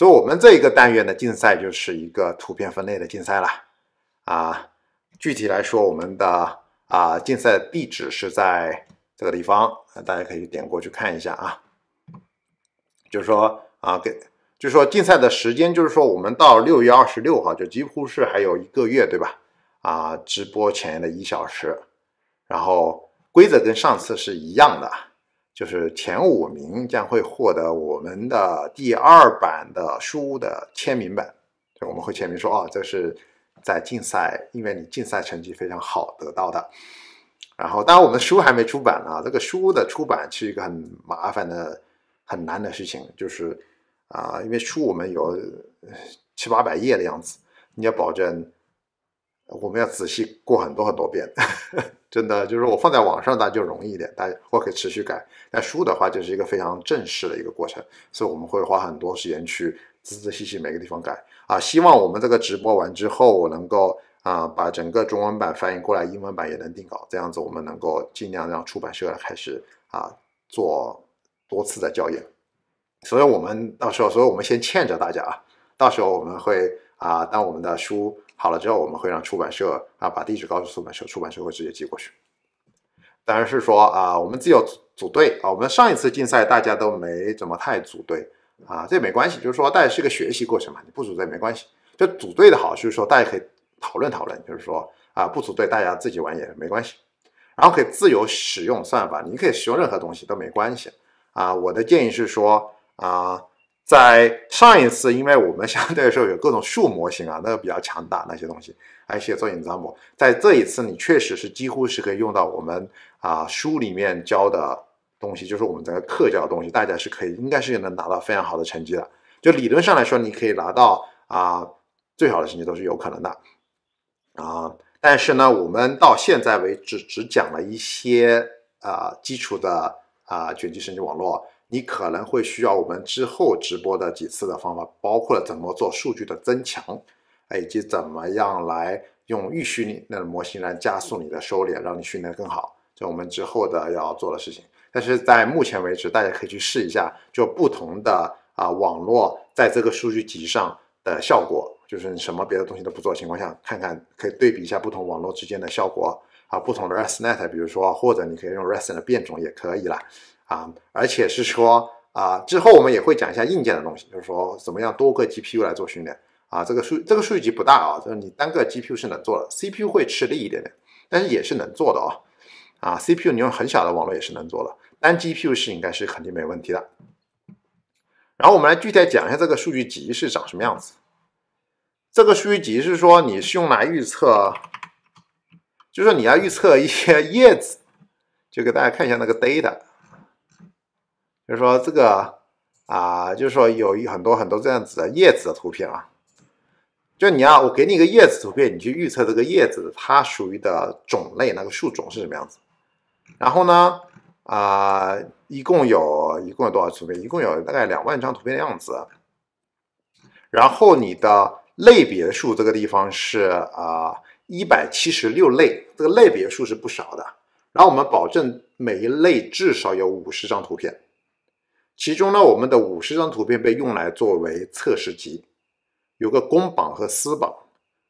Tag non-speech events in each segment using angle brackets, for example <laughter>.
所以，我们这一个单元的竞赛就是一个图片分类的竞赛了啊。具体来说，我们的啊竞赛地址是在这个地方，大家可以点过去看一下啊。就是说啊，给就是说竞赛的时间，就是说我们到六月二十六号就几乎是还有一个月，对吧？啊，直播前的一小时，然后规则跟上次是一样的。就是前五名将会获得我们的第二版的书的签名版，就我们会签名说啊，这是在竞赛，因为你竞赛成绩非常好得到的。然后当然我们书还没出版呢，这个书的出版是一个很麻烦的、很难的事情，就是啊，因为书我们有七八百页的样子，你要保证。我们要仔细过很多很多遍，<laughs> 真的就是我放在网上大家就容易一点，大家或可以持续改。但书的话就是一个非常正式的一个过程，所以我们会花很多时间去仔仔细细每个地方改啊。希望我们这个直播完之后，我能够啊把整个中文版翻译过来，英文版也能定稿，这样子我们能够尽量让出版社开始啊做多次的校验。所以我们到时候，所以我们先欠着大家啊，到时候我们会啊，当我们的书。好了之后，我们会让出版社啊把地址告诉出版社，出版社会直接寄过去。当然是说啊，我们自由组队啊。我们上一次竞赛大家都没怎么太组队啊，这没关系，就是说大家是个学习过程嘛，你不组队没关系。就组队的好处是说大家可以讨论讨论，就是说啊不组队大家自己玩也没关系，然后可以自由使用算法，你可以使用任何东西都没关系啊。我的建议是说啊。在上一次，因为我们相对来说有各种树模型啊，那个比较强大，那些东西，还且做隐藏模。在这一次，你确实是几乎是可以用到我们啊书里面教的东西，就是我们整个课教的东西，大家是可以应该是能拿到非常好的成绩的。就理论上来说，你可以拿到啊最好的成绩都是有可能的啊。但是呢，我们到现在为止只讲了一些啊基础的啊卷积神经网络。你可能会需要我们之后直播的几次的方法，包括了怎么做数据的增强，哎，以及怎么样来用预训练的模型来加速你的收敛，让你训练更好，这我们之后的要做的事情。但是在目前为止，大家可以去试一下，就不同的啊网络在这个数据集上的效果，就是你什么别的东西都不做情况下，看看可以对比一下不同网络之间的效果啊，不同的 ResNet，比如说，或者你可以用 ResNet 的变种也可以啦。啊，而且是说啊，之后我们也会讲一下硬件的东西，就是说怎么样多个 GPU 来做训练啊。这个数这个数据集不大啊，就是你单个 GPU 是能做的，CPU 会吃力一点点，但是也是能做的哦。啊，CPU 你用很小的网络也是能做的，单 GPU 是应该是肯定没问题的。然后我们来具体讲一下这个数据集是长什么样子。这个数据集是说你是用来预测，就是说你要预测一些叶子，就给大家看一下那个 data。就是说这个啊，就是说有很多很多这样子的叶子的图片啊。就你啊，我给你一个叶子图片，你去预测这个叶子它属于的种类，那个树种是什么样子。然后呢，啊，一共有一共有多少图片？一共有大概两万张图片的样子。然后你的类别数这个地方是啊一百七十六类，这个类别数是不少的。然后我们保证每一类至少有五十张图片。其中呢，我们的五十张图片被用来作为测试集，有个公榜和私榜，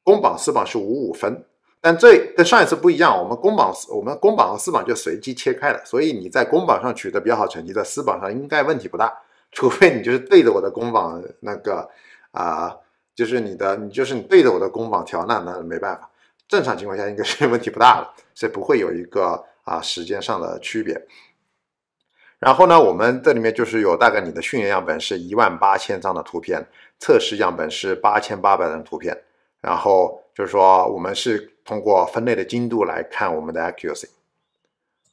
公榜私榜是五五分，但这跟上一次不一样，我们公榜我们公榜和私榜就随机切开了，所以你在公榜上取得比较好成绩，在私榜上应该问题不大，除非你就是对着我的公榜那个啊，就是你的你就是你对着我的公榜调那那没办法，正常情况下应该是问题不大了，所以不会有一个啊时间上的区别。然后呢，我们这里面就是有大概你的训练样本是一万八千张的图片，测试样本是八千八百张图片。然后就是说，我们是通过分类的精度来看我们的 accuracy。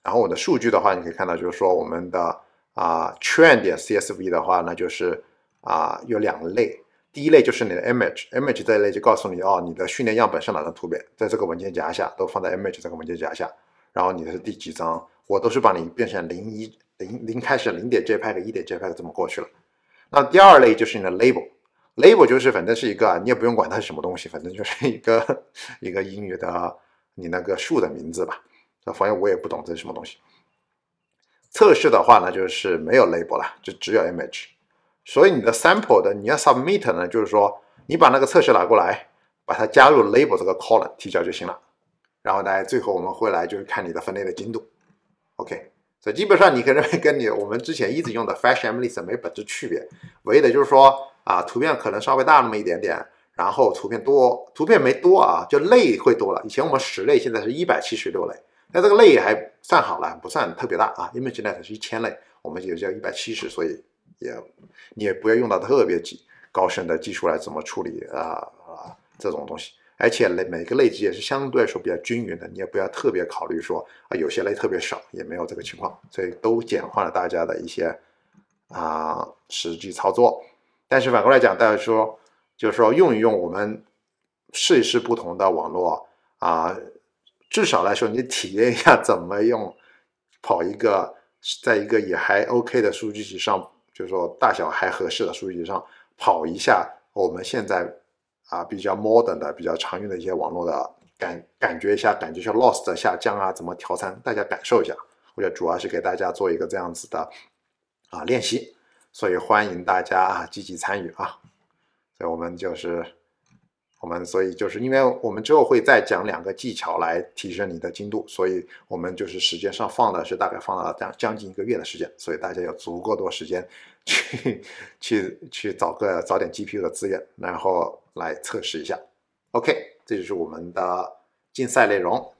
然后我的数据的话，你可以看到就是说，我们的啊 train 点 csv 的话，那就是啊有两类，第一类就是你的 image，image 这一类就告诉你哦，你的训练样本是哪张图片，在这个文件夹下都放在 image 这个文件夹下，然后你是第几张，我都是把你变成零一。零零开始，零点 JPEG，一点 JPEG，这么过去了。那第二类就是你的 label，label 就是反正是一个啊，你也不用管它是什么东西，反正就是一个 <laughs> 一个英语的你那个树的名字吧。那反正我也不懂这是什么东西。测试的话呢，就是没有 label 了，就只有 image。所以你的 sample 的你要 submit 呢，就是说你把那个测试拿过来，把它加入 label 这个 column 提交就行了。然后呢，最后我们会来就是看你的分类的精度。OK。基本上你可认为跟你我们之前一直用的 Flash M L S 没本质区别，唯一的就是说啊，图片可能稍微大那么一点点，然后图片多，图片没多啊，就类会多了。以前我们十类，现在是一百七十六类，那这个类还算好了，不算特别大啊。ImageNet 是一千类，我们也就一百七十，所以也你也不要用到特别高深的技术来怎么处理啊啊这种东西。而且类每个类级也是相对来说比较均匀的，你也不要特别考虑说啊，有些类特别少，也没有这个情况，所以都简化了大家的一些啊实际操作。但是反过来讲，大家说就是说用一用，我们试一试不同的网络啊，至少来说你体验一下怎么用，跑一个在一个也还 OK 的数据集上，就是说大小还合适的数据集上跑一下，我们现在。啊，比较 modern 的、比较常用的一些网络的感感觉一下，感觉一下 l o s t 的下降啊，怎么调参，大家感受一下。或者主要是给大家做一个这样子的啊练习，所以欢迎大家啊积极参与啊。所以我们就是。我们所以就是，因为我们之后会再讲两个技巧来提升你的精度，所以我们就是时间上放的是大概放了将将近一个月的时间，所以大家有足够多时间 <laughs> 去去去找个找点 GPU 的资源，然后来测试一下。OK，这就是我们的竞赛内容。